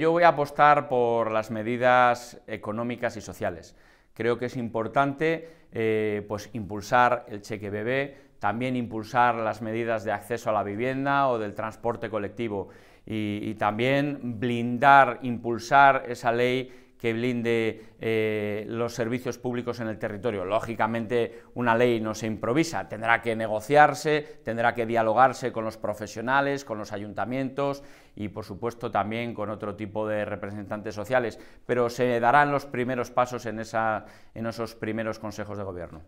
Yo voy a apostar por las medidas económicas y sociales. Creo que es importante eh, pues, impulsar el cheque bebé, también impulsar las medidas de acceso a la vivienda o del transporte colectivo y también blindar, impulsar esa ley que blinde eh, los servicios públicos en el territorio. Lógicamente, una ley no se improvisa, tendrá que negociarse, tendrá que dialogarse con los profesionales, con los ayuntamientos y, por supuesto, también con otro tipo de representantes sociales, pero se darán los primeros pasos en esos primeros consejos de gobierno.